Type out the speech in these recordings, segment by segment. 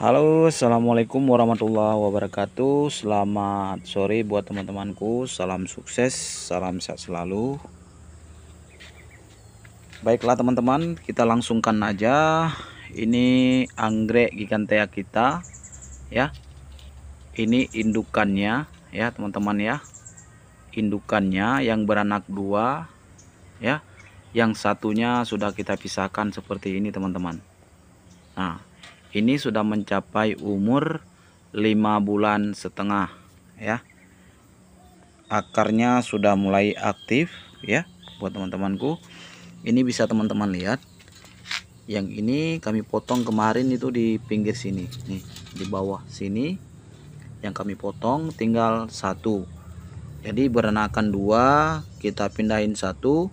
Halo assalamualaikum warahmatullahi wabarakatuh Selamat sore buat teman-temanku Salam sukses Salam sehat selalu Baiklah teman-teman Kita langsungkan aja Ini anggrek gigantea kita Ya Ini indukannya Ya teman-teman ya Indukannya yang beranak dua Ya Yang satunya sudah kita pisahkan seperti ini teman-teman Nah ini sudah mencapai umur 5 bulan setengah ya akarnya sudah mulai aktif ya buat teman-temanku ini bisa teman-teman lihat yang ini kami potong kemarin itu di pinggir sini nih di bawah sini yang kami potong tinggal satu jadi berenakan dua kita pindahin satu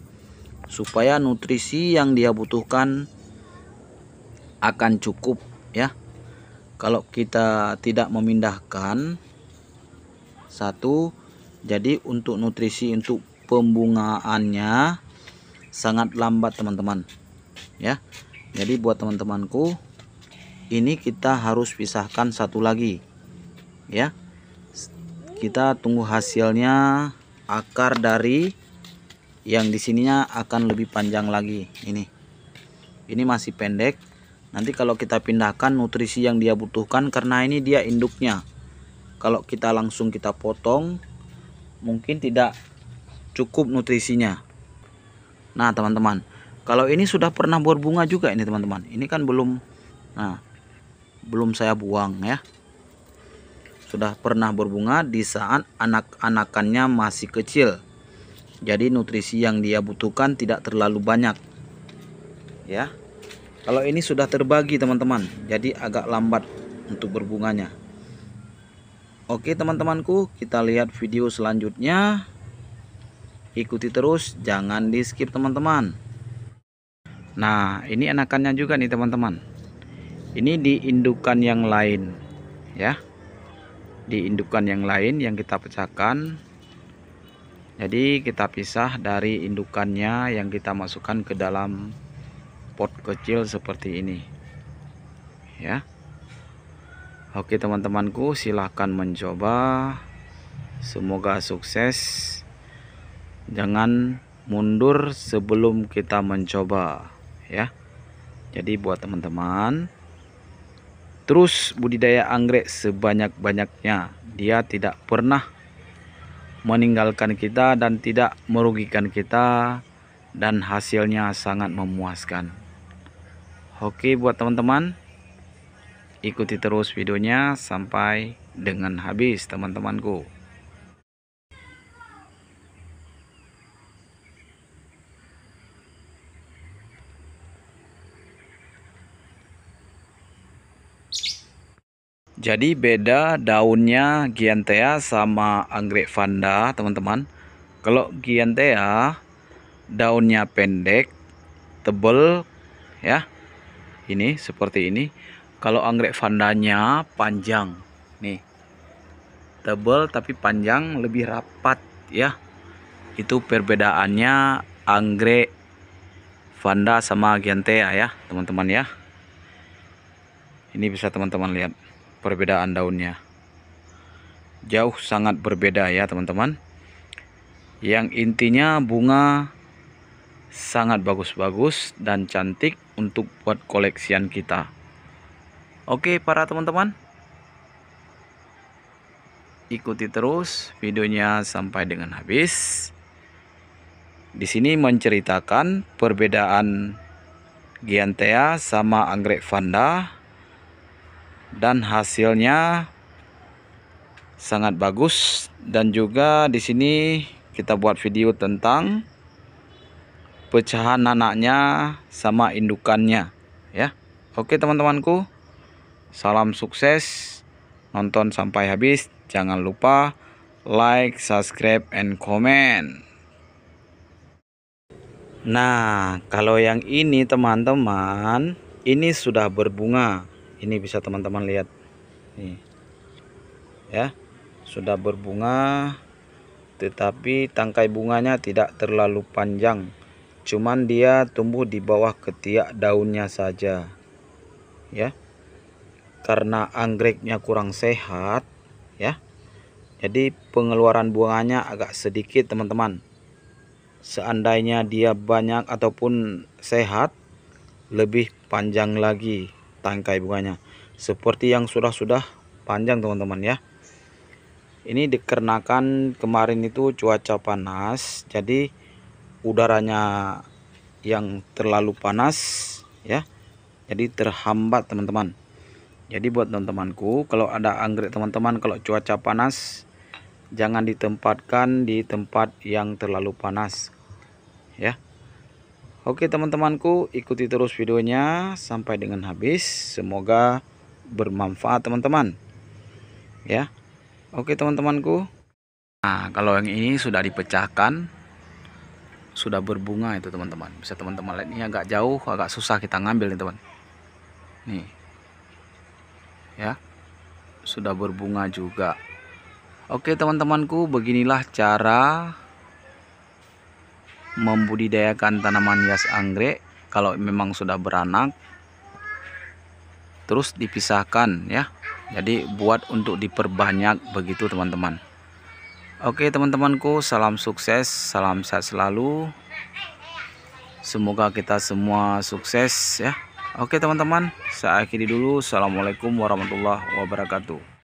supaya nutrisi yang dia butuhkan akan cukup ya kalau kita tidak memindahkan satu jadi untuk nutrisi untuk pembungaannya sangat lambat teman-teman ya jadi buat teman-temanku ini kita harus pisahkan satu lagi ya kita tunggu hasilnya akar dari yang di sininya akan lebih panjang lagi ini ini masih pendek nanti kalau kita pindahkan nutrisi yang dia butuhkan karena ini dia induknya kalau kita langsung kita potong mungkin tidak cukup nutrisinya nah teman-teman kalau ini sudah pernah berbunga juga ini teman-teman ini kan belum nah belum saya buang ya sudah pernah berbunga di saat anak-anakannya masih kecil jadi nutrisi yang dia butuhkan tidak terlalu banyak ya kalau ini sudah terbagi teman-teman, jadi agak lambat untuk berbunganya. Oke teman-temanku, kita lihat video selanjutnya. Ikuti terus, jangan di skip teman-teman. Nah, ini enakannya juga nih teman-teman. Ini di indukan yang lain, ya. Di indukan yang lain yang kita pecahkan. Jadi kita pisah dari indukannya yang kita masukkan ke dalam pot kecil seperti ini ya Oke teman-temanku silahkan mencoba semoga sukses jangan mundur sebelum kita mencoba ya jadi buat teman-teman terus budidaya anggrek sebanyak-banyaknya dia tidak pernah meninggalkan kita dan tidak merugikan kita dan hasilnya sangat memuaskan Oke buat teman-teman ikuti terus videonya sampai dengan habis teman-temanku. Jadi beda daunnya Giantea sama anggrek Vanda, teman-teman. Kalau Giantea daunnya pendek, tebel ya ini seperti ini kalau anggrek vandanya panjang nih tebal tapi panjang lebih rapat ya itu perbedaannya anggrek vanda sama giantea ya teman-teman ya ini bisa teman-teman lihat perbedaan daunnya jauh sangat berbeda ya teman-teman yang intinya bunga sangat bagus-bagus dan cantik untuk buat koleksian kita. Oke, para teman-teman. Ikuti terus videonya sampai dengan habis. Di sini menceritakan perbedaan Giantea sama anggrek Vanda dan hasilnya sangat bagus dan juga di sini kita buat video tentang pecahan anaknya sama indukannya ya oke teman-temanku salam sukses nonton sampai habis jangan lupa like subscribe and comment nah kalau yang ini teman-teman ini sudah berbunga ini bisa teman-teman lihat nih ya sudah berbunga tetapi tangkai bunganya tidak terlalu panjang cuman dia tumbuh di bawah ketiak daunnya saja ya karena anggreknya kurang sehat ya jadi pengeluaran bunganya agak sedikit teman-teman seandainya dia banyak ataupun sehat lebih panjang lagi tangkai bunganya seperti yang sudah-sudah panjang teman-teman ya ini dikarenakan kemarin itu cuaca panas jadi udaranya yang terlalu panas ya jadi terhambat teman-teman jadi buat teman-temanku kalau ada anggrek teman-teman kalau cuaca panas jangan ditempatkan di tempat yang terlalu panas ya Oke teman-temanku ikuti terus videonya sampai dengan habis semoga bermanfaat teman-teman ya Oke teman-temanku Nah kalau yang ini sudah dipecahkan sudah berbunga itu teman-teman bisa teman-teman lihat ini agak jauh agak susah kita ngambil nih teman nih ya sudah berbunga juga oke teman-temanku beginilah cara membudidayakan tanaman hias anggrek kalau memang sudah beranak terus dipisahkan ya jadi buat untuk diperbanyak begitu teman-teman Oke teman-temanku, salam sukses, salam sehat selalu. Semoga kita semua sukses ya. Oke teman-teman, saya akhiri dulu. Assalamualaikum warahmatullahi wabarakatuh.